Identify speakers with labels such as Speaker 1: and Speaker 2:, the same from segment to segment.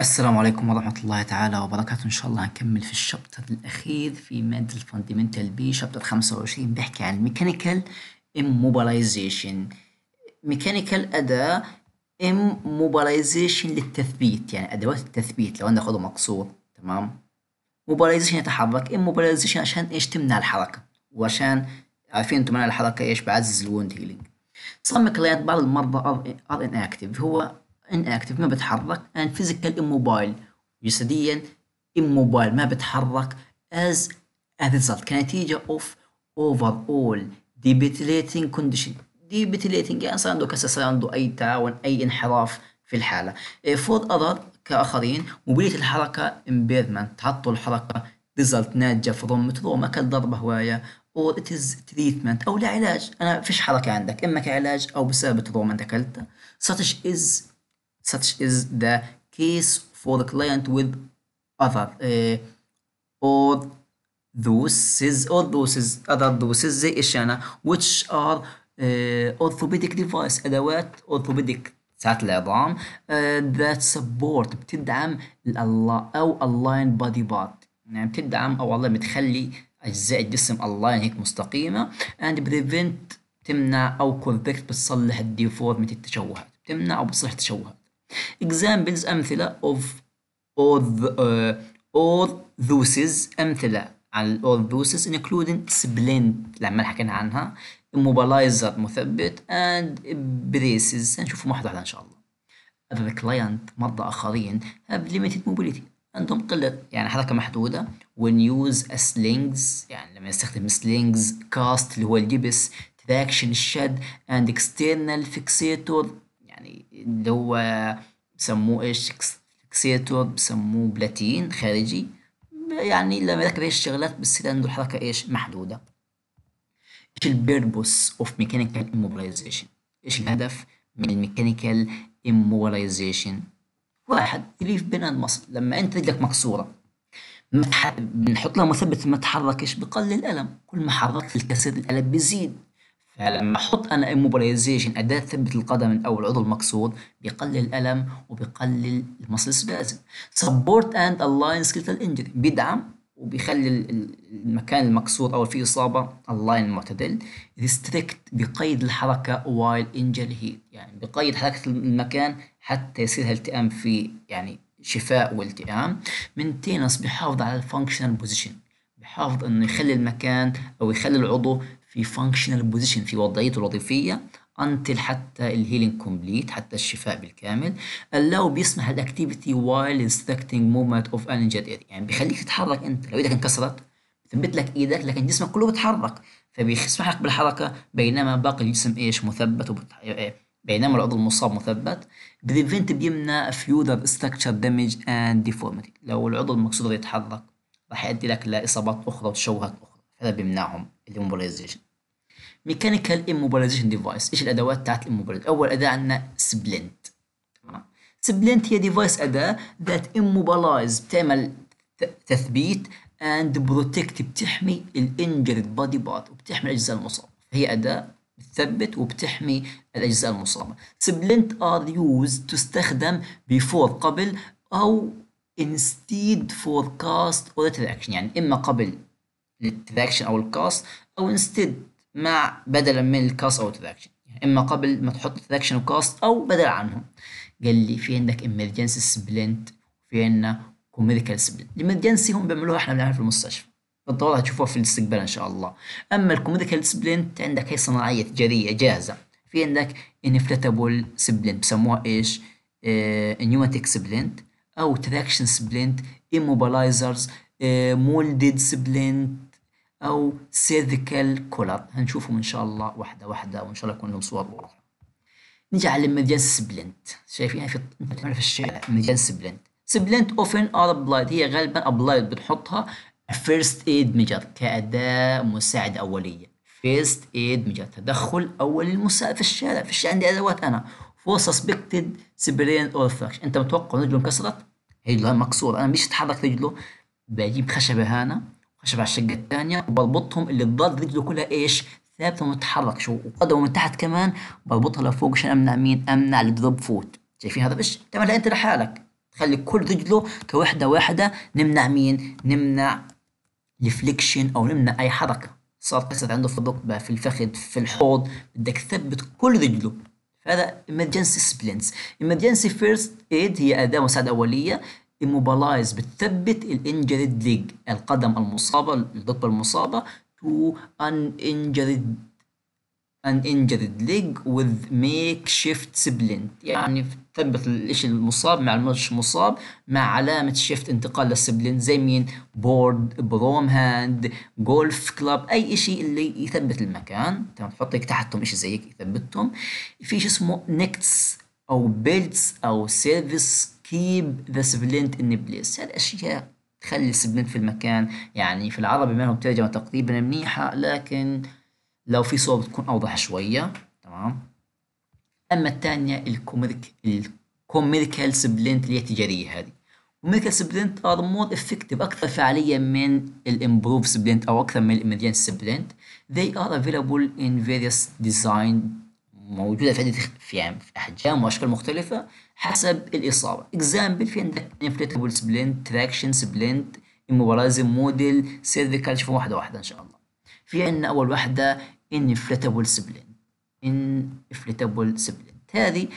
Speaker 1: السلام عليكم ورحمة الله تعالى وبركاته إن شاء الله هنكمل في الشابتر الأخير في مادة الفاندمنتال بي شابتر 25 بيحكي عن ميكانيكال immobilization ميكانيكال أداة immobilization للتثبيت يعني أدوات التثبيت لو أنا أخده مقصور تمام mobilization يتحرك immobilization عشان إيش تمنع الحركة وعشان عارفين تمنع الحركة إيش بعزز الوند هيلينج صمم كلاينت بعض المرضى ار ان اكتف هو ان اكتف ما بتحرك and physical immobile جسديا immobile ما بتحرك as a result كنتيجة of overall debilitating condition debilitating يعني صار عنده كسر صار عنده أي تعاون أي انحراف في الحالة eh، for other كآخرين موبيلية الحركة impairment تعطل الحركة result ناتجة from متروما كالضربة هواية or it is treatment أو لعلاج أنا فيش حركة عندك إما كعلاج أو بسبب تروما أنت اكلتها such is such is the case for the client with other uh, or doses or doses other doses زي ايش يعني which are uh, orthopedic device ادوات orthopedic ساعات العظام uh, that support بتدعم الله او align body part يعني بتدعم او والله بتخلي اجزاء الجسم align هيك مستقيمه and prevent تمنع او correct بتصلح الديفورميتي التشوهات بتمنع او بتصلح التشوهات examples أمثلة of all all those أمثلة على those including splint اللي عمال حكينا عنها immobilizer مثبت and braces هنشوفهم واحد واحد إن شاء الله other client مرضى آخرين have limited mobility عندهم قلة يعني حركة محدودة when use a slings يعني لما نستخدم slings cast اللي هو الجبس traction الشد and external fixator يعني اللي هو بسموه ايش فيكسيتور بسموه بلاتين خارجي يعني لما ذكر ايش الشغلات بس عنده حركه ايش محدوده ايش البيربوس اوف ميكانيكال immobilization ايش الهدف من الميكانيكال immobilization واحد يليف بين المصل لما انت رجلك مكسوره بنحط لها مثبت ما تحركش بقلل الالم كل ما حركت الكسر الالم بيزيد فلما احط انا اموبلايزيشن اداه تثبت القدم او العضو المقصود بيقلل الالم وبيقلل المصل سبازم سبورت اند الاين سكيلتال انجري بيدعم وبيخلي المكان المقصود او فيه اصابه اللاين معتدل ريستريكت بقيد الحركه وايل انجل هيل يعني بقيد حركه المكان حتى يصير التئام في يعني شفاء والتئام مينتينس بيحافظ على الفانكشنال بوزيشن بحافظ انه يخلي المكان او يخلي العضو في فانكشنال بوزيشن في وضعيته الوظيفية until حتى الهيلينج كومبليت حتى الشفاء بالكامل اللو بيسمح الاكتيفيتي وايل inspecting موفمنت اوف an يعني بيخليك تتحرك انت لو ايدك انكسرت بثبت لك ايدك لكن جسمك كله بيتحرك فبيسمح لك بالحركة بينما باقي الجسم ايش مثبت وبت... إيه، بينما العضو المصاب مثبت بريفنت بيمنع فيودر ستراكشر دامج اند ديفورمتي لو العضو المكسور يتحرك راح يؤدي لك لاصابات اخرى وتشوهات اخرى هذا بيمنعهم الاموبلايزيشن ميكانيكال اموبلايزيشن ديفايس ايش الادوات تاعت الاموبلايزيشن اول اداه عندنا سبلنت تمام سبلنت هي ديفايس اداه ذات اموبلايز بتعمل تثبيت اند بروتكت بتحمي الانجرد بادي بارت وبتحمي الاجزاء المصابه هي اداه بتثبت وبتحمي الاجزاء المصابه سبلنت ار يوز تستخدم بيفور قبل او instead forecast or ريتراكشن يعني اما قبل التراكشن او الكاس او انستد مع بدلا من الكاس او التراكشن يعني اما قبل ما تحط تراكشن وكاس او بدل عنهم قال لي في عندك امرجنسي سبلنت في عندنا كوميديكال سبلنت الامرجنسي هم بيعملوها احنا بنعملها في المستشفى بالطبع هتشوفوها في الاستقبال ان شاء الله اما الكوميديكال سبلنت عندك هي صناعيه تجاريه جاهزه في عندك انفلتابل سبلنت بسموها ايش؟ نيوماتيك آه، سبلنت او تراكشن سبلنت ايموبلايزرز مولدد آه، سبلنت او سيذكال كولر هنشوفهم ان شاء الله واحده واحده وان شاء الله يكون لهم صور واضحه نجي على المديان سبلنت شايفينها في في الشارع مديان سبلنت سبلنت اوفن ار ابلايد هي غالبا ابلايد بنحطها فيرست ايد ميجر كاداه مساعده اوليه فيرست ايد ميجر تدخل اول المساعد في الشارع في الشارع عندي ادوات انا فور سسبكتد سبرين اور فراكشن انت متوقع رجله انكسرت؟ رجله مكسوره انا مش اتحرك رجله بجيب خشبه هنا خشبه على الشقه الثانيه وبربطهم اللي تضل رجله كلها ايش ثابته وما تتحركش وقدمه من تحت كمان بربطها لفوق عشان امنع مين امنع الدروب فوت شايفين هذا ايش تعملها انت لحالك تخلي كل رجله كوحده واحده نمنع مين نمنع ريفليكشن او نمنع اي حركه صارت كسرت عنده في الركبه في الفخذ في الحوض بدك تثبت كل رجله هذا emergency splints emergency first aid هي اداه مساعده اوليه immobilize بتثبت الانجريد ليج القدم المصابة الركبة المصابة to an injured an injured leg with makeshift splint يعني تثبت الشيء المصاب مع المش مصاب مع علامة شيفت انتقال للسبلنت زي مين بورد بروم هاند جولف كلاب أي شيء اللي يثبت المكان تمام تحط هيك تحتهم شيء زي هيك يثبتهم في شيء اسمه نكتس أو بيلتس أو سيرفيس keep the splint in place هذه أشياء تخلي السبلنت في المكان يعني في العربي ما هو ترجمة تقريبا منيحة لكن لو في صورة بتكون أوضح شوية تمام أما الثانية الكوميرك الكوميركال سبلنت اللي هي التجارية هذه وميركال سبلنت ار مور افكتيف اكثر فعاليه من الامبروف سبلنت او اكثر من الامرجنس سبلنت they are available in various design موجوده في عده يعني في احجام واشكال مختلفه حسب الاصابه اكزامبل في عندك انفليتبل سبلنت تراكشن سبلنت امبرازم موديل سيرفيكال شوفوا واحده واحده ان شاء الله في عندنا اول واحده انفليتبل سبلنت انفليتبل سبلنت هذه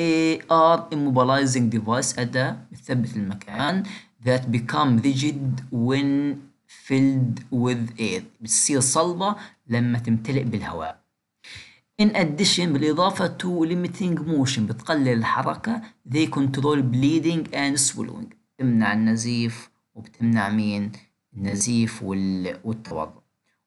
Speaker 1: ار immobilizing ديفايس اداه بتثبت المكان ذات بيكام ريجيد وين فيلد وذ اير بتصير صلبه لما تمتلئ بالهواء In addition بالإضافة to limiting motion بتقلل الحركة they control bleeding and swallowing بتمنع النزيف وبتمنع مين النزيف وال... والتوضع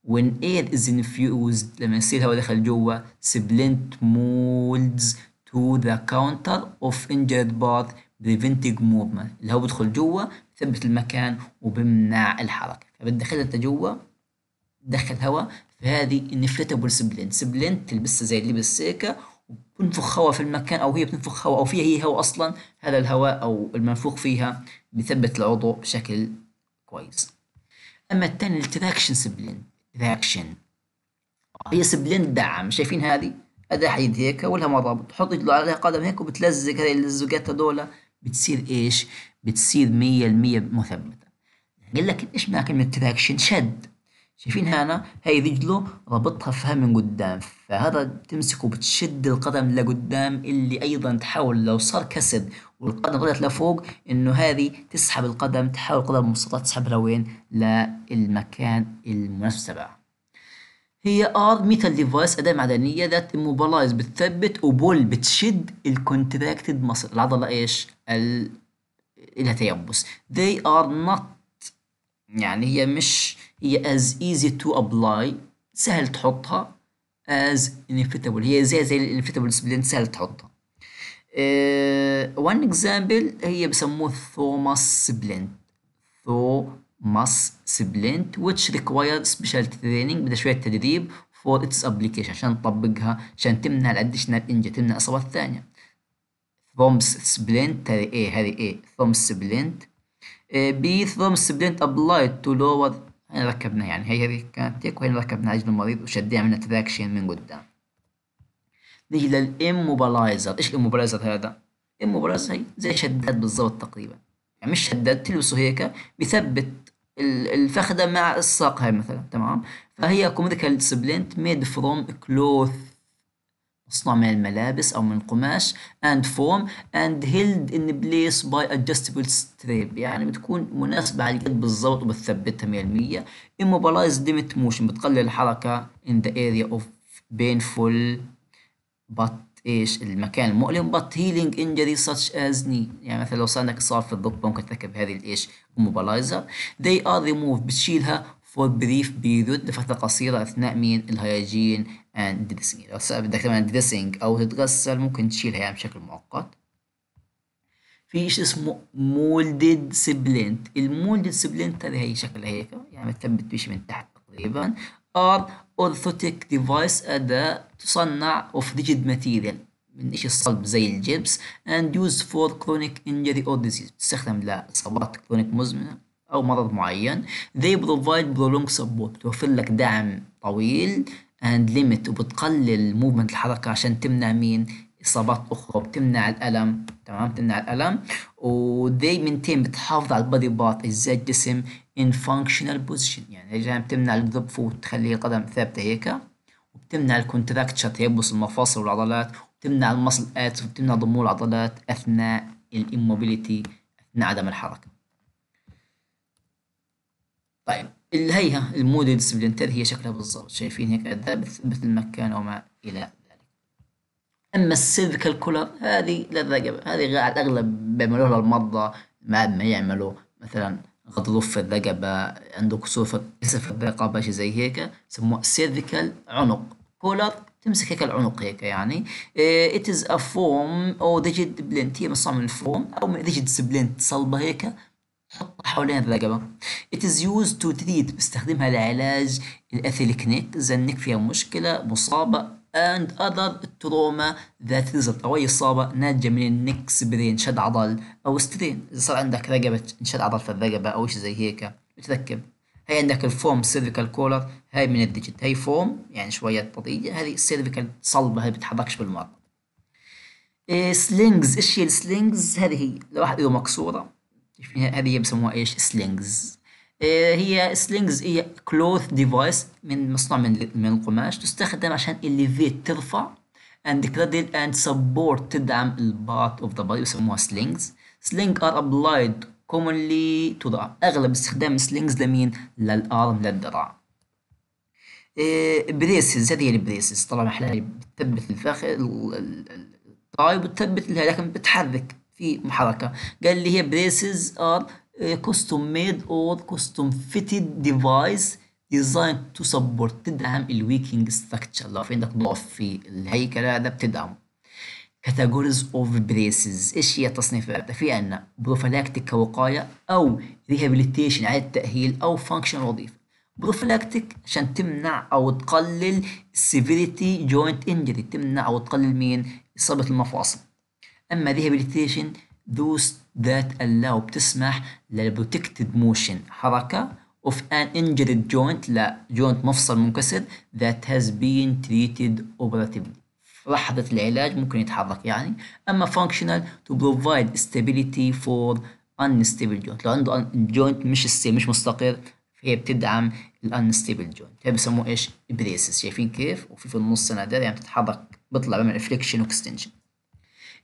Speaker 1: when air is infused لما يصير هواء داخل جوا splint molds to the counter of injured part preventing movement الهواء بيدخل جوا بثبت المكان وبمنع الحركة فبتدخل انت جوا دخل هواء فهذه انفلتبل سبلنت سبلنت تلبسها زي اللبس هيك وبتنفخ هواء في المكان او هي بتنفخ هواء او فيها هي هواء اصلا هذا الهواء او المنفوخ فيها بثبت العضو بشكل كويس اما الثاني التراكشن سبلنت تراكشن هي سبلنت دعم شايفين هذه اداة حديد هيك ولها مرابط تحط رجله عليها قدم هيك وبتلزق هذه اللزقات هذول بتصير ايش؟ بتصير 100% مثبته قال لك ايش معنى كلمه تراكشن شد شايفين هنا هاي رجله رابطها فيها من قدام فهذا تمسكه بتشد القدم لقدام اللي ايضا تحاول لو صار كسد والقدم طلعت لفوق انه هذه تسحب القدم تحاول القدم المستطاع تسحبها لوين للمكان المناسب هي ار ميتال ديفايس اداه معدنيه ذات موبلايز بتثبت وبول بتشد الكونتراكتد مصر العضله ايش؟ ال... الها تيبس they are not يعني هي مش هي as easy to apply سهل تحطها as inevitable هي زي زي الانفيتابل سبلنت سهل تحطها وان uh, اكزامبل هي بسموه ثوماس سبلنت ثوماس سبلنت which requires special training بدها شوية تدريب for its application عشان تطبقها عشان تمنع الاديشنال انجا تمنع الاصابات الثانية ثومس سبلنت هذه ايه هذه ايه ثومس سبلنت بي ثومس سبلنت applied to lower هنا ركبنا يعني هي هذه كانت تيك وهنا ركبنا عجل المريض وشديها من التراكشن من قدام نيجي للإموبلايزر إيش الإموبلايزر هذا؟ الإموبلايزر هي زي شداد بالضبط تقريبا يعني مش شداد تلبسه هيك بثبت الفخدة مع الساق هاي مثلا تمام فهي كوميديكال سبلنت ميد فروم كلوث مصنوع من الملابس أو من القماش and foam and held in place by adjustable strap يعني بتكون مناسبة على الجلد بالضبط وبتثبتها 100% immobilized limit motion بتقلل الحركة in the area of painful but ايش المكان المؤلم but healing injury such as knee يعني مثلا لو صار عندك إصابة في الركبة ممكن تركب هذه الايش immobilizer they are removed بتشيلها for brief period لفترة قصيرة أثناء مين الهيجين and dressing لو سأل بدك تعمل dressing أو تتغسل ممكن تشيلها يعني بشكل مؤقت في شيء اسمه مولدد سبلنت المولدد سبلنت هذه هي شكلها هيك يعني بتثبت بشيء من تحت تقريبا ار اورثوتيك ديفايس اداة تصنع اوف ريجيد ماتيريال من شيء صلب زي الجبس and used for chronic injury or disease بتستخدم لاصابات كرونيك مزمنه أو مرض معين they provide prolonged support توفر لك دعم طويل and limit وبتقلل موفمنت الحركة عشان تمنع مين إصابات أخرى بتمنع الألم تمام بتمنع الألم و they maintain بتحافظ على body part أجزاء الجسم in functional position يعني اجزاء بتمنع الضبف وتخلي القدم ثابتة هيك وبتمنع الكونتراكتشر تيبس المفاصل والعضلات وبتمنع المصل آت آه، وبتمنع ضمور العضلات أثناء immobility أثناء عدم الحركة طيب الهيئة المودي ديسبلين هي شكلها بالضبط شايفين هيك ثابت مثل ما كان وما إلى ذلك أما السيركل كولر هذه للرقبة هذه قاعد أغلب بيعملوها للمرضى بعد ما يعملوا مثلا غضروف في الرقبة عنده كسور في الرقبة شي زي هيك يسموه سيركل عنق كولر تمسك هيك العنق هيك يعني إيه، it is a ديجيت or هي مصنوعة من الفوم أو من digit صلبة هيك حوالين الرقبة It is used to treat بستخدمها لعلاج الأثيليك نيك إذا النك فيها مشكلة مصابة and other trauma that result أو أي إصابة ناتجة من النك سبرين شد عضل أو سترين إذا صار عندك رقبة انشد عضل في الرقبة أو شيء زي هيك بتركب هي عندك الفوم سيرفيكال كولر هاي من الديجيت هاي فوم يعني شوية بطيئه هذه سيرفيكال صلبة هي بتحركش بالمرة إيه، سلينجز إيش هي السلينجز هذه هي لو واحد إيده مكسورة هذه بسموها ايش سلينجز آه، هي سلينجز هي كلوث ديفايس من مصنوع من من القماش تستخدم عشان الليفيت ترفع اند cradle اند سبورت تدعم البارت اوف ذا body يسموها سلينجز سلينج ار ابلايد كومونلي تو ذا اغلب استخدام سلينجز لمين للارم للذراع بريسز آه، هذه هي البريسز طبعا احلى بتثبت الفخذ الطاي وبتثبت لكن بتحرك في محركه قال لي هي بريسز ار كوستوم ميد اور كوستوم فيتد ديفايس ديزاين تو سبورت تدعم الويكينج ستراكشر لو في عندك ضعف في الهيكل هذا بتدعمه كاتيجوريز اوف بريسز ايش هي تصنيفاتها في عندنا بروفلاكتيك كوقايه او ريهابيليتيشن على التاهيل او فانكشن وظيفه بروفلاكتيك عشان تمنع او تقلل سيفيريتي جوينت انجري تمنع او تقلل مين اصابه المفاصل اما ريهابيليتيشن هابيليتيشن ذات اللاو بتسمح للبروتكتد موشن حركة اوف ان انجريد جوينت لا جوينت مفصل منكسر ذات هاز بين تريتد اوبراتيفلي في لحظة العلاج ممكن يتحرك يعني أما فانكشنال تو بروفايد ستابيليتي فور انستابل جوينت لو عنده جوينت مش مش مستقر فهي بتدعم الانستابل جوينت هي بسموه ايش؟ بريسز شايفين كيف؟ وفي في النص نادر يعني بتتحرك بيطلع بيعمل فليكشن واكستنشن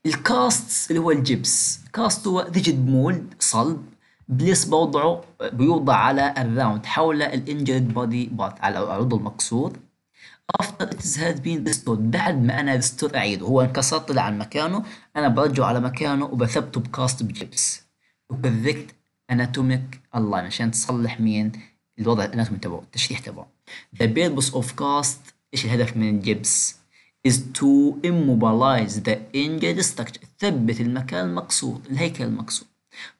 Speaker 1: الكاست اللي هو الجبس كاست هو ريجيد مولد صلب بليس بوضعه بيوضع على الراوند حول الانجرد بودي بارت على العضو المكسور افتر it has بين ريستور بعد ما انا ريستور اعيده هو انكسر طلع عن مكانه انا برجعه على مكانه وبثبته بكاست بجبس وكذكت اناتوميك الله عشان تصلح مين الوضع الاناتومي تبعه التشريح تبعه ذا بيربس اوف كاست ايش الهدف من الجبس is to immobilize the injured structure تثبت المكان المقصود الهيكل المقصود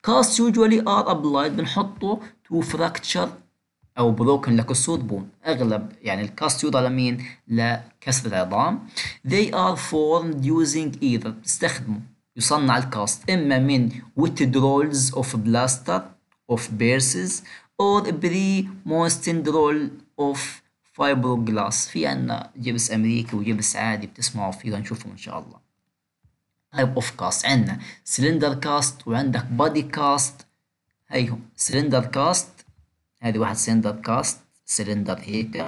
Speaker 1: casts usually are applied بنحطه to fracture او broken لكسور بون اغلب يعني الكاست يوضع لمين لكسر العظام they are formed using either تستخدمه يصنع الكاست اما من withdrawals of plaster of pieces or pre moistened roll of فايبروجلاس في عنا جبس أمريكي وجبس عادي بتسمعوا فيه هنشوفهم إن شاء الله تايب أوف كاست عنا سلندر كاست وعندك بادي كاست هيهم سلندر كاست هذه واحد سلندر كاست سلندر هيك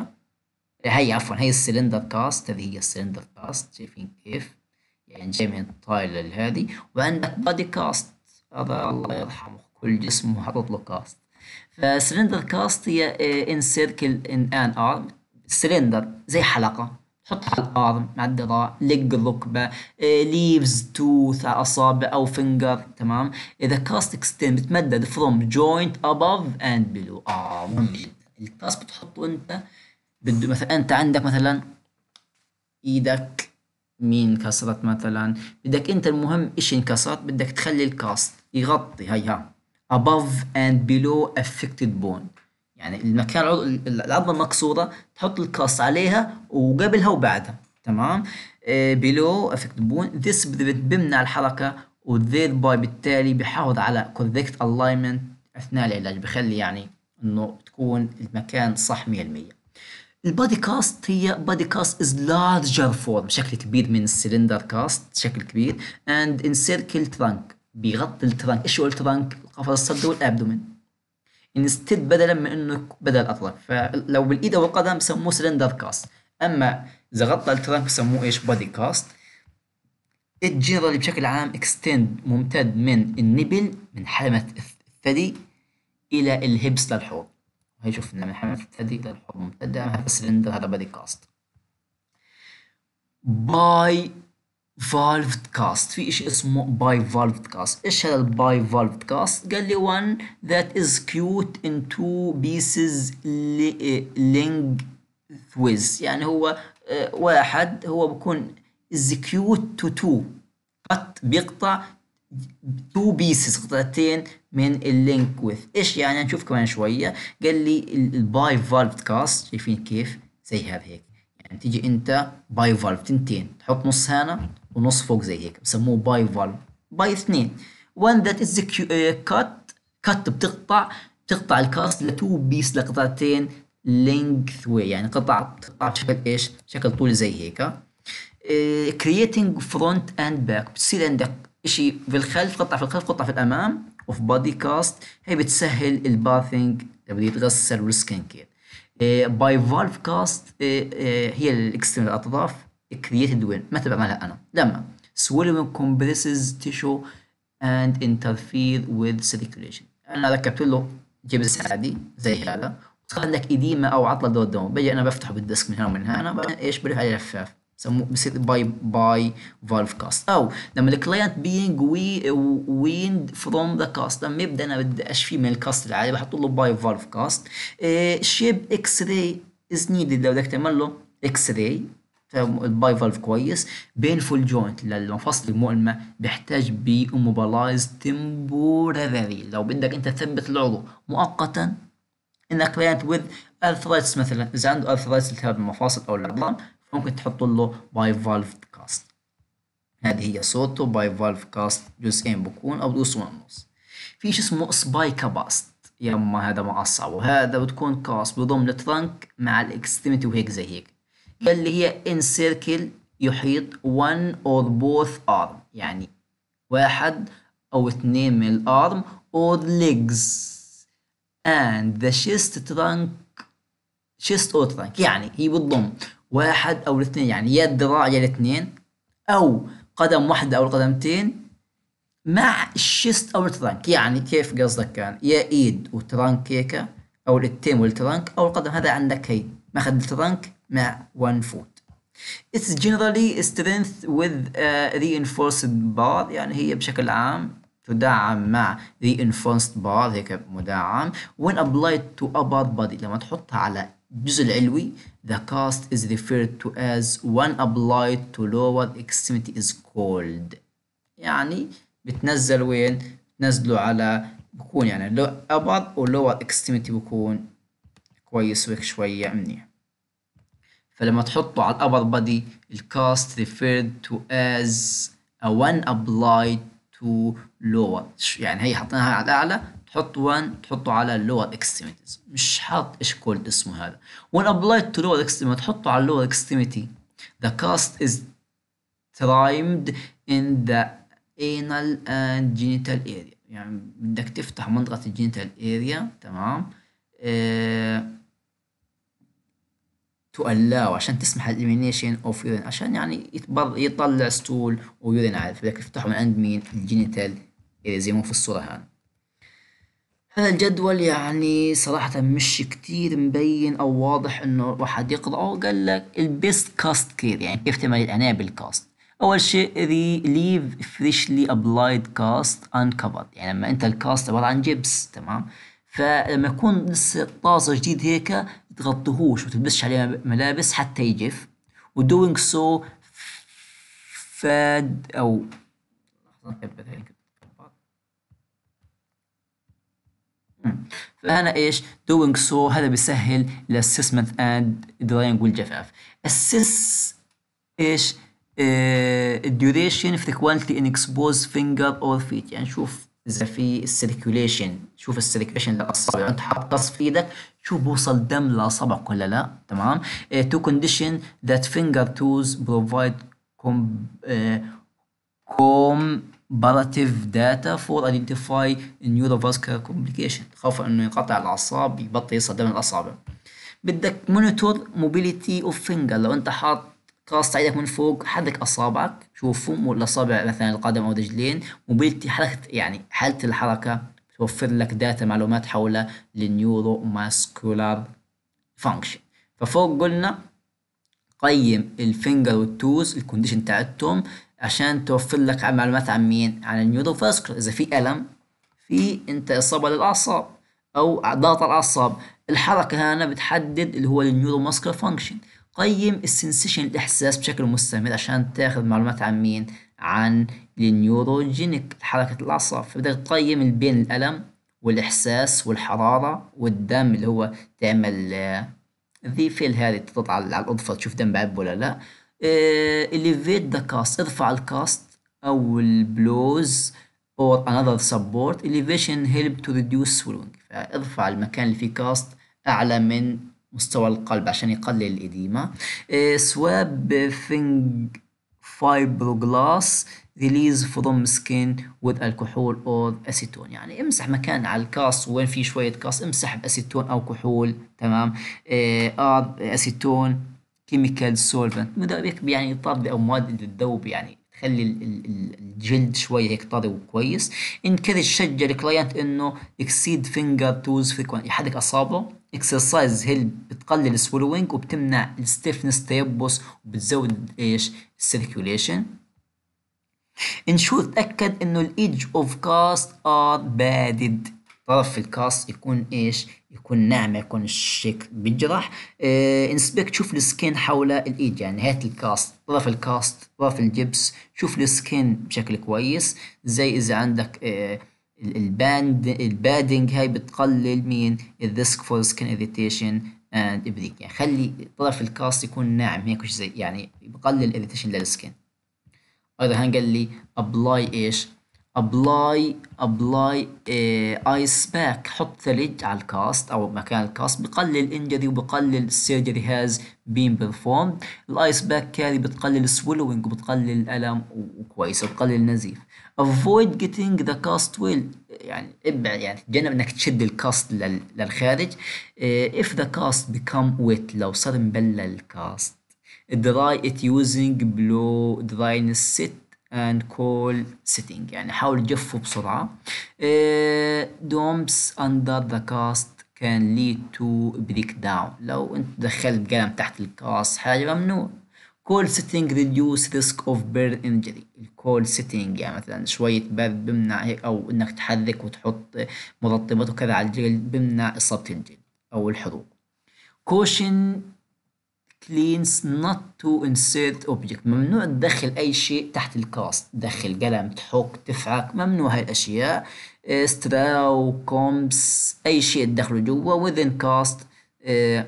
Speaker 1: هي عفوا هي السلندر كاست هذه هي السلندر كاست شايفين كيف يعني جاي من الطايل هذه وعندك بادي كاست هذا الله يرحمه كل جسمه حاطط له كاست فسلندر كاست هي انسيركل ان ان ارم سلندر زي حلقه حط على الارم مع الذراع لق الركبه ليفز آه، توث اصابع او فنجر تمام اذا كاست اكستند بتمدد فروم جوينت ابف اند بلو ارم الكاست بتحطه انت بده مثلا انت عندك مثلا ايدك مين انكسرت مثلا بدك انت المهم ايش انكسرت بدك تخلي الكاست يغطي هيها above and below affected bone يعني المكان العظمه المقصوده تحط الكاس عليها وقبلها وبعدها تمام آه، below affected bone this بيمنع الحركه باي بالتالي بيحافظ على correct alignment اثناء العلاج بخلي يعني انه تكون المكان صح 100% البادي كاست هي بادي كاست از لارجر فورم شكل كبير من السلندر كاست شكل كبير اند سيركل ترانك بيغطي الترانك ايش هو الترانك القفص الصدري والابدومين انستد بدلا من انه بدل الاطراف فلو بالايد او القدم سموه سلندر كاست اما اذا غطى الترانك سموه ايش بودي كاست الجنرال بشكل عام اكستند ممتد من النبل من حلمة الثدي الى الهبس للحوض هي شفنا من حلمة الثدي الى الحوض ممتدة هذا سلندر هذا بادي كاست باي فالفد كاست في شيء اسمه باي فالفد كاست ايش هذا الباي فالفد كاست قال لي one that is ان تو two pieces ويز يعني هو آه، واحد هو بكون is كيوت to two قط بيقطع تو بيسز قطعتين من اللينك ويز ايش يعني نشوف كمان شويه قال لي الباي فالفد كاست شايفين كيف زي هذا هيك يعني تيجي انت باي فالف تنتين تحط نص هنا ونص فوق زي هيك بسموه باي فال باي اثنين وان ذات از كات كات بتقطع بتقطع الكاست لتو بيس لقطعتين لينث واي يعني قطع قطع بشكل ايش؟ شكل طولي زي هيك كرييتنج فرونت اند باك بتصير عندك شيء في الخلف قطع في الخلف قطع في الامام وفي بادي كاست هي بتسهل الباثنج لما يتغسل والسكين كير باي فالف كاست هي الاكسترنال اطراف created when ما بعملها أنا لما swelling compresses tissue and interfere with circulation أنا ركبت له جبس عادي زي هذا وصار عندك إديمة أو عطلة دور الدم بجي أنا بفتحه بالديسك من هنا ومن هنا إيش بروح عليه لفاف سموه بصير باي باي فالف كاست او لما الكلاينت بينج وي ويند فروم ذا كاست لما يبدا انا بدي اشفيه من الكاست العالي بحط له باي فالف كاست شيب اكس راي از نيدد لو بدك تعمل له اكس راي فالف كويس بين فول جوينت للمفاصل المؤلمه بيحتاج بموبلايز تمبوراري لو بدك انت تثبت العضو مؤقتا انك كريت وذ ارثرايتس مثلا اذا عنده ارثرايتس التهاب المفاصل او العظام ممكن تحط له فالف كاست هذه هي باي فالف كاست جزئين بكون او دوس ونص في شيء اسمه سبايكا باست يا اما هذا معصب وهذا بتكون كاست بضم الترنك مع الاكستريميتي وهيك زي هيك اللي هي سيركل يحيط one or both arm يعني واحد أو اثنين من الأرم or legs and the chest trunk chest or trunk يعني هي بتضم واحد أو الاثنين يعني يا الذراع يا الاثنين أو قدم واحدة أو القدمتين مع الشيست أو الترانك يعني كيف قصدك كان يا إيد وترانك هيك أو الاثنين والترانك أو القدم هذا عندك هي ماخذ الترانك مع one foot. It's generally strength with reinforced bar يعني هي بشكل عام تدعم مع reinforced bar هيك مدعم when applied to upper body لما تحطها على الجزء العلوي the cast is referred to as when applied to lower extremity is called يعني بتنزل وين؟ بتنزله على بكون يعني upper or lower extremity بكون كويس وهيك شوية منيح فلما تحطه على الأبر بادي الكاست referred to as a one applied to lower يعني هي حطيناها على الأعلى تحط وان تحطه على اللور اكستريميتيز مش حاط ايش كولد اسمه هذا when applied to lower اكستريميتيز تحطه على اللور extremity the cast is trimed in the anal and genital area يعني بدك تفتح منطقة الجينيتال area تمام آه تؤلاو عشان تسمح الإليمينيشن أوف يورين عشان يعني يتبر يطلع ستول ويورين عارف لكن تفتحه من عند مين الجينيتال زي ما في الصورة هان هذا الجدول يعني صراحة مش كتير مبين أو واضح إنه واحد يقرأه قال لك البيست كاست كير يعني كيف تعمل العناية بالكاست أول شيء ري ليف فريشلي أبلايد كاست أنكفرد يعني لما أنت الكاست عبارة عن جبس تمام فلما يكون لسه طازة جديد هيك تغطيهوش وتلبسش عليه ملابس حتى يجف ودوينج so فاد أو فهنا ايش doing so هذا بيسهل الاسسمنت اند دراينج والجفاف اسس ايش الديوريشن في كوانتي ان in exposed finger or feet يعني شوف اذا في السيركيوليشن شوف السيركيوليشن للاصابع يعني انت حاط قص في ايدك شوف بوصل دم لاصابعك ولا لا تمام تو كونديشن ذات فينجر توز بروفايد كوم كوم comparative داتا فور ايدنتيفاي نيوروفاسكولار كومبليكيشن خوفا انه ينقطع الاعصاب يبطل يصل دم الاصابع بدك مونيتور موبيليتي اوف فينجر لو انت حاط خلاص ايدك من فوق حرك اصابعك شوفهم ولا اصابع مثلا القدم او الرجلين موبيلتي حركه يعني حاله الحركه توفر لك داتا معلومات حول النيورو ماسكولار فانكشن ففوق قلنا قيم الفينجر والتوز الكونديشن تاعتهم عشان توفر لك معلومات عن مين عن النيورو فاسكولار اذا في الم في انت اصابه للاعصاب او ضغط الاعصاب الحركه هنا بتحدد اللي هو النيورو ماسكولار فانكشن قيم السنسيشن الاحساس بشكل مستمر عشان تاخذ معلومات عن مين عن النيوروجينيك حركة الأعصاب فبدك تقيم بين الألم والإحساس والحرارة والدم اللي هو تعمل آه، ذي فيل هذه تضغط على الأضفة تشوف دم بعب ولا لا آه، elevate ذا كاست ارفع الكاست أو البلوز or أنذر support elevation هيلب تو ريديوس سولونج فارفع المكان اللي فيه كاست أعلى من مستوى القلب عشان يقلل الإديمة سواب إيه، thing fibroglass ريليز فروم سكين وذ الكحول اور اسيتون يعني امسح مكان على الكاس وين في شويه كاس امسح باسيتون او كحول تمام ار إيه، آه، اسيتون كيميكال سولفنت يعني طرد او مواد للذوب يعني تخلي الجلد شويه هيك طري وكويس انكرج شجع الكلاينت انه اكسيد فينجر توز فريكوينت يحرك اصابعه اكسرسايز هيل بتقلل السولوينج وبتمنع الستيفنس تيبس وبتزود ايش السيركيوليشن انشور تأكد انه الايدج اوف كاست ار بادد طرف الكاست يكون ايش يكون ناعم يكون الشيك بيجرح انسبكت آه، شوف السكين حول الايد يعني نهايه الكاست طرف الكاست طرف الجبس شوف السكين بشكل كويس زي اذا عندك إيه الباند البادنج هاي بتقلل من الريسك فور سكن اريتيشن اند ابريك يعني خلي طرف الكاست يكون ناعم هيك زي يعني بقلل اريتيشن للسكن ايضا هان قال لي ابلاي ايش ابلاي ابلاي ايس باك حط ثلج على الكاست او مكان الكاست بقلل انجري وبقلل السيرجري هاز بين بيرفورم الايس باك كاري بتقلل سويلوينج وبتقلل الالم وكويس وبتقلل النزيف افويد جيتنج ذا كاست ويل يعني ابعد يعني تجنب انك تشد الكاست للخارج اف ذا كاست بيكم ويت لو صار مبلل الكاست دراي ات يوزنج بلو دراينس ست and call setting يعني حاول تجفه بسرعة إيه، دومز under the cast can lead to breakdown لو انت دخلت قلم تحت الكاس حاجة ممنوع call setting reduce risk of burn injury call setting يعني مثلا شوية برد بمنع هيك او انك تحرك وتحط مرطبات وكذا على الجلد بمنع اصابة الجلد او الحروق caution cleans not to insert object ممنوع تدخل أي شيء تحت الكاست تدخل قلم تحك تفعك ممنوع هاي الأشياء استراو آه، كومبس أي شيء تدخله جوا within cast آه،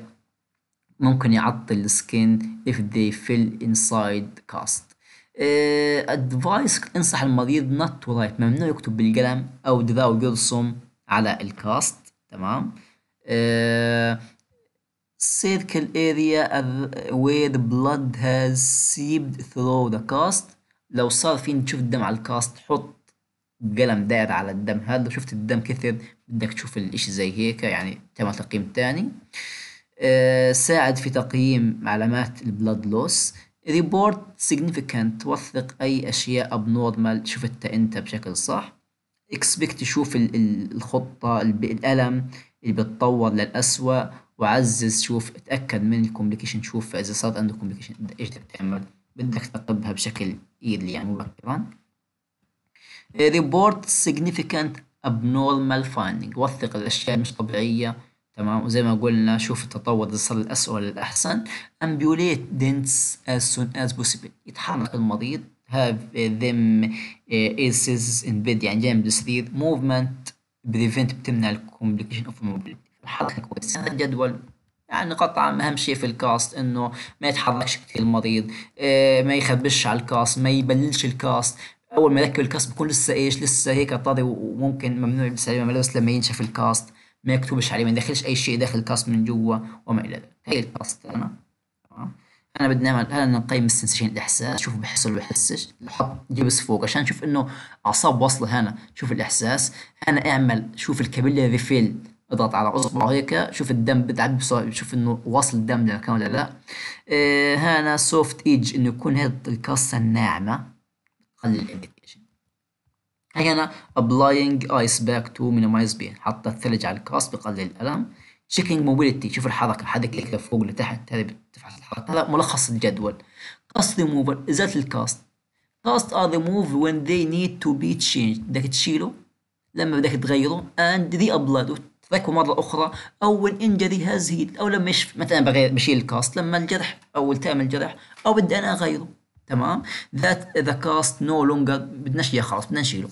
Speaker 1: ممكن يعطل السكين if they fill inside cast ادفايس آه، انصح المريض not to write ممنوع يكتب بالقلم او دراو يرسم على الكاست تمام uh, circle area where بلاد هاز سيبد ثرو ذا كاست لو صار في تشوف الدم على الكاست حط قلم دائرة على الدم هذا لو شفت الدم كثر بدك تشوف الاشي زي هيك يعني تعمل تقييم تاني آه، ساعد في تقييم علامات البلاد لوس ريبورت significant توثق اي اشياء abnormal شفتها انت بشكل صح اكسبكت تشوف الخطة الالم اللي بتطور للأسوأ وعزز شوف اتأكد من الكومبليكيشن شوف إذا صار عنده كومبليكيشن إيش بدك تعمل بدك تطبها بشكل إيدلي يعني مبكرا ريبورت سيجنيفيكانت ابنورمال فايندينج وثق الأشياء مش طبيعية تمام وزي ما قلنا شوف التطور إذا صار الاسوء للأحسن امبيوليت dents از سون از بوسيبل يتحرك المريض have them eh, aces in bed يعني جنب السرير movement prevent بتمنع الكومبليكيشن اوف mobility حركه كويسه الجدول يعني قطعا اهم شيء في الكاست انه ما يتحركش كثير المريض آه، ما يخبش على الكاست ما يبللش الكاست اول ما يركب الكاست بكون لسه ايش لسه هيك طري وممكن ممنوع يلبس عليه ملابس لما ينشف الكاست ما يكتبش عليه ما يدخلش اي شيء داخل الكاست من جوا وما الى ذلك هي الكاست انا انا بدي نعمل هلا نقيم السنسيشن الاحساس شوف بحس ولا بحسش حط جبس فوق عشان نشوف انه اعصاب واصله هنا شوف الاحساس انا اعمل شوف الكابيلا ريفيل اضغط على اصبعه هيك شوف الدم بتعدي بسرعه شوف انه واصل الدم للمكان ولا لا إيه هنا سوفت ايدج انه يكون هذه الكاسه الناعمه قلل الانديكيشن هنا ابلاينج ايس باك تو مينيمايز بين حط الثلج على القص بقلل الالم تشيكينج موبيلتي شوف الحركه حدك لك لفوق لتحت هذه بتفحص الحركه هذا ملخص الجدول قص ريموفر ازاله الكاست كاست ار ريموف وين ذي نيد تو بي تشينج بدك تشيله لما بدك تغيره اند ذي ابلاد ذاك مرة أخرى أو injury has هزيل أو لما يشف مثلا بشيل الكاست لما الجرح أو التئم الجرح أو بدي أنا أغيره تمام ذات ذا كاست نو لونجر بدناش إياه خلاص بدنا نشيله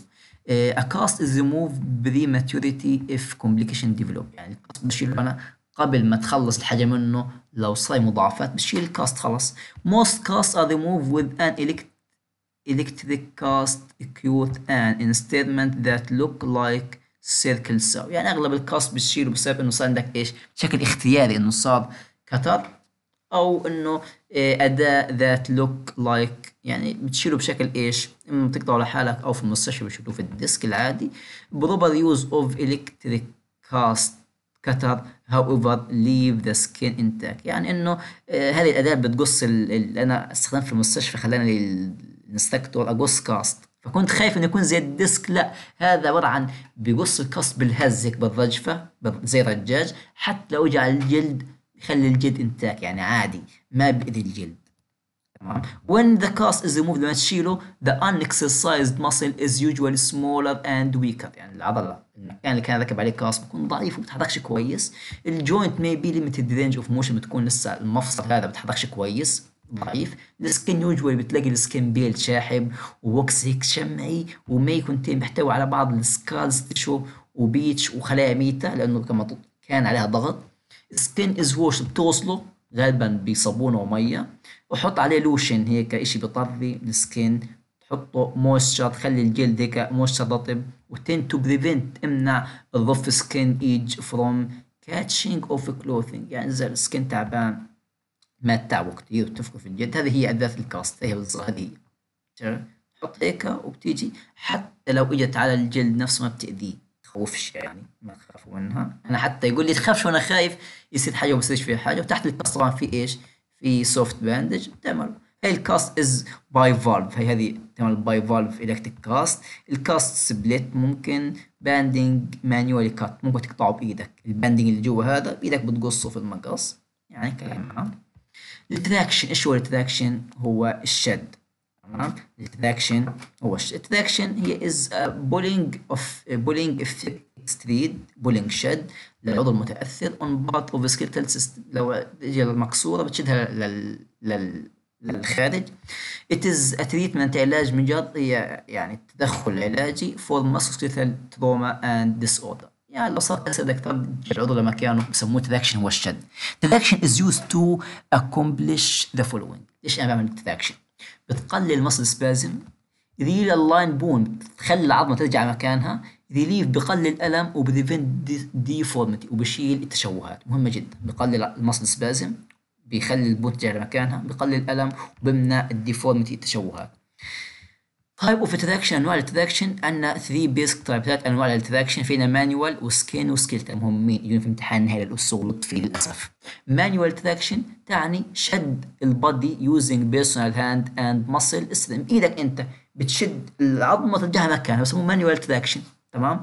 Speaker 1: آه، a cast is removed prematurity if complication develop يعني الكاست بشيله أنا قبل ما تخلص الحاجة منه لو صاي مضاعفات بشيل الكاست خلاص most casts are removed with an elect electric cast acute and instrument that look like سيركل ساو يعني اغلب الكاست بتشيله بسبب انه صار عندك ايش بشكل اختياري انه صار كتر او انه آه، اداء ذات لوك لايك يعني بتشيله بشكل ايش اما بتقطعه لحالك او في المستشفى بتشيله في الديسك العادي بروبر يوز اوف الكتريك كاست كتر however leave the skin intact يعني انه آه، هذه الاداه بتقص اللي انا استخدمت في المستشفى خلاني الانستكتور اقص كاست فكنت خايف انه يكون زي الديسك لا هذا عباره عن بيقص القص هيك بالرجفه زي رجاج حتى لو جاء الجلد يخلي الجلد انتاك يعني عادي ما بيأذي الجلد تمام when the cast is removed لما تشيله the unexercised muscle is usually smaller and weaker يعني العضله المكان اللي كان ركب عليه كاست بيكون ضعيف وما بتحركش كويس الجوينت may be limited range of motion بتكون لسه المفصل هذا ما بتحركش كويس ضعيف السكن يوجوال بتلاقي السكن بيل شاحب ووكس هيك شمعي وما يكون محتوي على بعض السكالز تشو وبيتش وخلايا ميتة لأنه كما كان عليها ضغط سكن از ووش بتوصله غالبا بصابونة ومية وحط عليه لوشن هيك اشي بطري السكن تحطه مويستشر تخلي الجلد هيك مويستشر رطب وتن تو بريفنت امنع الظف سكن ايج فروم كاتشينج اوف كلوثينج يعني اذا السكن تعبان ما تتعبوا كثير وتفرق في الجلد هذه هي اذات الكاست هي هذه تحط هيك وبتيجي حتى لو اجت على الجلد نفسه ما بتاذيه تخوفش يعني ما تخافوا منها انا حتى يقول لي تخافش وانا خايف يصير حاجه وما يصيرش فيها حاجه وتحت الكاست طبعا في ايش في سوفت باندج بتعمل هي الكاست از باي فالف هي هذه تعمل باي فالف الكتريك كاست الكاست سبليت ممكن باندنج مانيوالي كات ممكن تقطعه بايدك الباندنج اللي جوا هذا بايدك بتقصه في المقص يعني كلام عام التراكشن ايش هو التراكشن هو الشد تمام التراكشن هو التراكشن هي از بولينج اوف بولينج ستريد بولينج شد للعضو المتاثر اون بارت اوف سكيلتال سيستم لو تجي المكسوره بتشدها لل, لل للخارج it is a treatment علاج مجرد يعني التدخل العلاجي for musculoskeletal trauma and disorder يعني لو صار اسئله اكثر العضو لمكانه بسموه تراكشن هو الشد. تراكشن از يوز تو اكمبلش ذا فولوينج، ليش انا بعمل تراكشن؟ بتقلل مصل سبازم ريل اللاين بون بتخلي العظمه ترجع مكانها ريليف بقلل الالم وبريفنت ديفورمتي وبشيل التشوهات مهمه جدا بقلل المصل سبازم بيخلي البون ترجع مكانها بقلل الالم وبمنع الديفورمتي التشوهات طيب وفي تراكشن انواع التراكشن عندنا 3 بيسك تايب ثلاث انواع للتراكشن فينا مانيوال وسكين وسكيلت مهمين يجون في امتحان نهائي للاسول في للاسف مانيوال تراكشن تعني شد البادي يوزنج بيرسونال هاند اند مسل استلم ايدك انت بتشد العظمه ترجعها مكانها بسموه مانيوال تراكشن تمام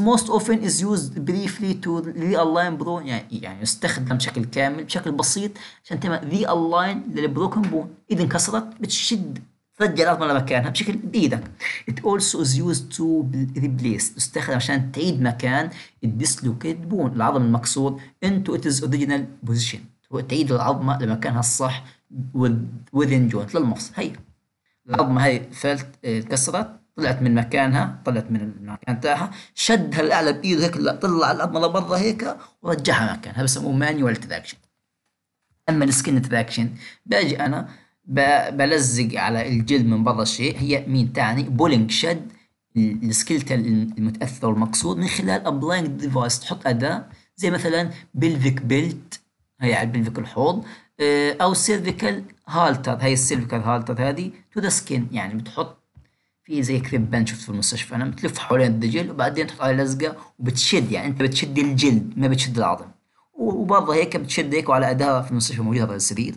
Speaker 1: موست اوفن از is بريفلي تو ري الاين برو يعني يعني يستخدم بشكل كامل بشكل بسيط عشان تعمل الاين للبروكن بون اذا انكسرت بتشد رجع الارض مره مكانها بشكل بايدك it also is used to replace تستخدم عشان تعيد مكان الديسلوكيت بون العظم المقصود into its original position تعيد العظمه لمكانها الصح within joint للمفصل هي العظمه هي فلت انكسرت آه، طلعت من مكانها طلعت من المكان تاعها شدها الاعلى بايده هيك طلع العظمه لبرا هيك ورجعها مكانها بسموه مانيوال تراكشن اما السكن تراكشن باجي انا بلزق على الجلد من برا الشيء هي مين تعني بولينج شد السكيلت المتاثر والمقصود من خلال ابلاينج ديفايس تحط اداه زي مثلا بلفيك بيلت هي على البلفيك الحوض آه، او سيرفيكال هالتر هي السيرفيكال هالتر هذه تو ذا سكين يعني بتحط في زي كريب شفت في المستشفى انا بتلف حوالين الدجل وبعدين تحط عليه لزقه وبتشد يعني انت بتشد الجلد ما بتشد العظم وبرضه هيك بتشد هيك وعلى اداه في المستشفى موجوده على السرير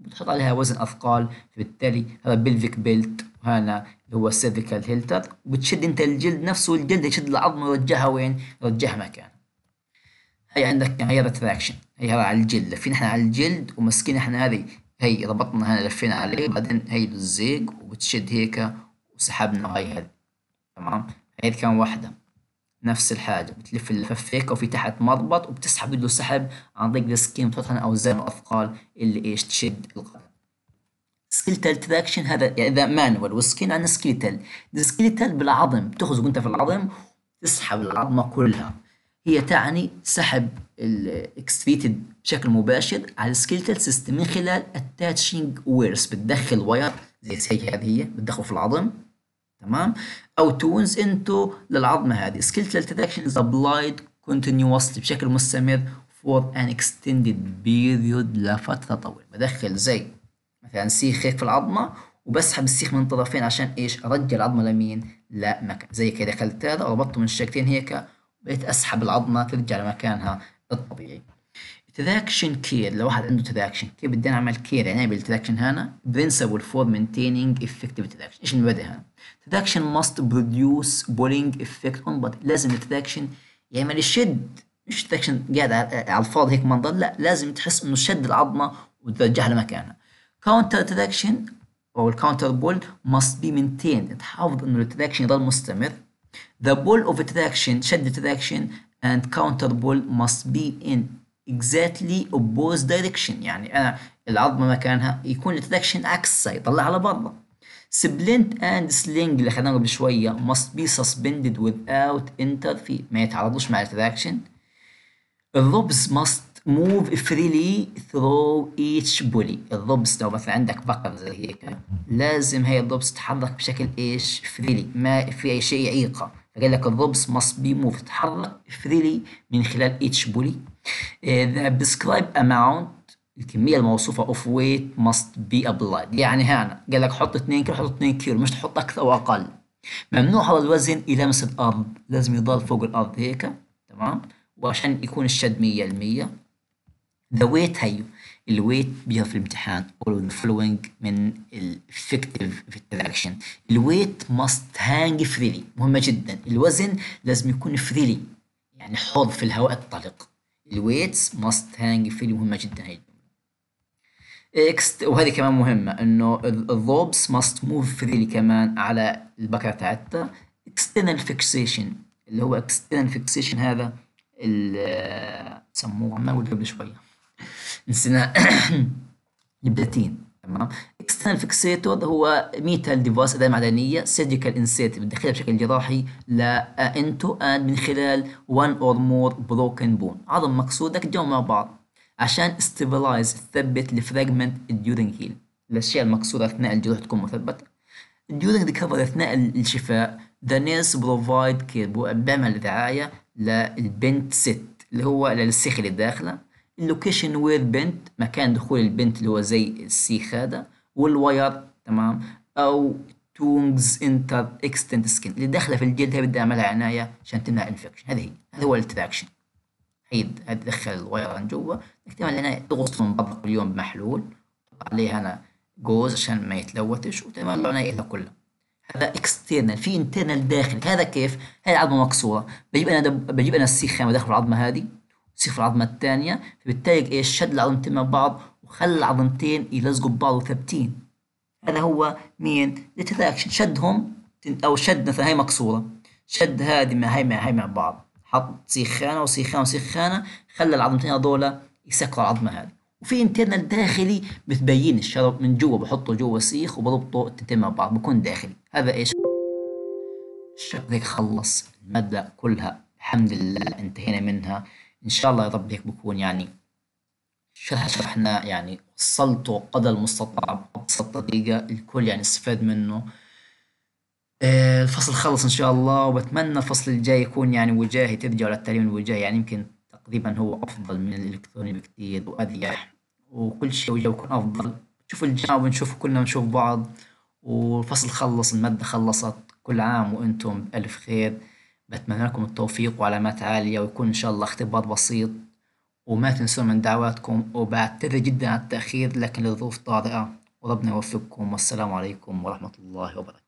Speaker 1: بتحط عليها وزن اثقال فبالتالي هذا بلفيك بيلت وهنا اللي هو السيرفيكال هيلتر وبتشد انت الجلد نفسه الجلد يشد العظمه ويرجعها وين؟ يرجعها مكانه. هي عندك هي ريتراكشن هي على الجلد لفينا احنا على الجلد ومسكين احنا هذه هي ربطنا هنا لفينا عليه بعدين هي بالزيق وبتشد هيك وسحبنا هاي هذه تمام؟ هي كان واحده نفس الحاجه بتلف اللفاف هيك وفي تحت مضبط وبتسحب له سحب عن طريق السكين بتحطها اوزان الاثقال اللي ايش تشد القدم سكيلتال تراكشن هذا يعني اذا مانوال والسكين عن سكيلتال سكيلتال بالعظم بتخزق انت في العظم تسحب العظمه كلها هي تعني سحب الاكستريتد بشكل مباشر على السكيلتال سيستم من خلال التاتشنج ويرس بتدخل واير زي هي هذه هي بتدخله في العظم تمام او تونز انتو للعظمه هذه سكيل التراكشن از ابلايد كونتينيوسلي بشكل مستمر فور ان اكستندد بيريود لفتره طويله بدخل زي مثلا سيخ هيك في العظمه وبسحب السيخ من طرفين عشان ايش ارجع العظمه لمين لمكان زي كده دخلت هذا وربطته من الشكلين هيك بقيت اسحب العظمه ترجع لمكانها الطبيعي تراكشن كير لو واحد عنده تراكشن كير بدي نعمل كير يعني بالتراكشن هنا برنسبل فور مينتيننج افكتيف تراكشن ايش المبادئ هنا تداكشن ماست برودوس بولينج افكت اون بادي لازم التداكشن يعمل الشد مش تراكشن قاعد على الفاضي هيك منظر لا لازم تحس انه شد العظمه وترجعها لمكانها كاونتر تداكشن او الكاونتر بول ماست بي مينتين تحافظ انه التداكشن يضل مستمر ذا بول اوف تراكشن شد attraction اند كاونتر بول ماست بي ان exactly اوبوز direction يعني انا العظمه مكانها يكون التراكشن عكس يطلع على برا سبلنت اند سلينج اللي خدناه قبل شويه must be suspended without interfere ما يتعرضوش مع التراكشن الربز must move freely through each bully الربز لو مثلا عندك بقر زي هيك لازم هي الربز تتحرك بشكل ايش فريلي ما في اي شيء يعيقها قال لك الربز must be moved تتحرك فريلي من خلال each bully uh, the prescribed amount الكمية الموصوفة اوف ويت must be applied يعني هنا قال لك حط 2 كيلو حط 2 كيلو مش تحط اكثر واقل ممنوع هذا الوزن يلامس الارض لازم يضل فوق الارض هيك تمام وعشان يكون الشد 100% ذا ويت هيو الويت بيها في الامتحان او الفلوينج من الافكتيف في التراكشن الويت ماست هانج فريلي مهمه جدا الوزن لازم يكون فريلي يعني حر في الهواء الطلق الويتس ماست هانج فريلي مهمه جدا هي اكست وهذه كمان مهمه انه الروبس ماست موف فريلي كمان على البكره تاعتها اكسترنال فيكسيشن اللي هو اكسترنال فيكسيشن هذا سموه عمال اقول قبل شويه نسينا البلاتين تمام اكسترنال فيكسيتور هو ميتال ديفايس اداه معدنيه سيرجيكال انسيت بتدخلها بشكل جراحي لا انتو اند من خلال وان اور مور بروكن بون عظم مقصودك جو مع بعض عشان استبلايز تثبت الفراجمنت during هيل الأشياء المكسورة أثناء الجروح تكون مثبتة during ريكفري أثناء الشفاء ذا نيرس بروفايد كير بيعمل رعاية للبنت ست اللي هو للسيخ اللي داخله اللوكيشن وير بنت مكان دخول البنت اللي هو زي السيخ هذا والواير تمام أو تونجز انتر اكستنت سكين اللي داخله في الجلد هي بدي اعملها عنايه عشان تمنع انفكشن هذه هي هذا هو التراكشن ادخل الويران جوا نكتمل انا ضغط كل اليوم بمحلول عليه انا جوز عشان ما يتلوثش وتمام العناية كلها هذا اكسترنال في انترنال داخل هذا كيف هاي العظمه مكسوره بجيب انا دب... بجيب انا السيخامه داخل العظمه هذه سيخ العظمه الثانيه فبالتالي ايش شد العظمتين مع بعض وخلى العظمتين يلزقوا ببعض وثابتين هذا هو مين شدهم او شد مثلا هاي مكسوره شد هذه مع هي مع هي مع بعض حط سخانه وسيخانه وسخانه خلى العظمتين هذول يسكروا العظمه هذه وفي انترنال داخلي بتبين الشرب من جوا بحطه جوا سيخ وبربطه التنتين مع بعض بكون داخلي هذا ايش هيك خلص المادة كلها الحمد لله انتهينا منها ان شاء الله يا رب هيك بكون يعني شرح شرحنا يعني وصلته قدر المستطاع بأبسط طريقة الكل يعني استفاد منه آه، الفصل خلص ان شاء الله وبتمنى الفصل الجاي يكون يعني وجاهي ترجعوا للتعليم الوجاهي يعني يمكن تقريبا هو افضل من الالكتروني بكثير واريح يعني. وكل شيء يكون افضل شوفوا الجامعه ونشوف كلنا نشوف بعض والفصل خلص الماده خلصت كل عام وانتم بالف خير بتمنى لكم التوفيق وعلامات عاليه ويكون ان شاء الله اختبار بسيط وما تنسون من دعواتكم وبعتذر جدا على التاخير لكن الظروف طارئه وربنا يوفقكم والسلام عليكم ورحمه الله وبركاته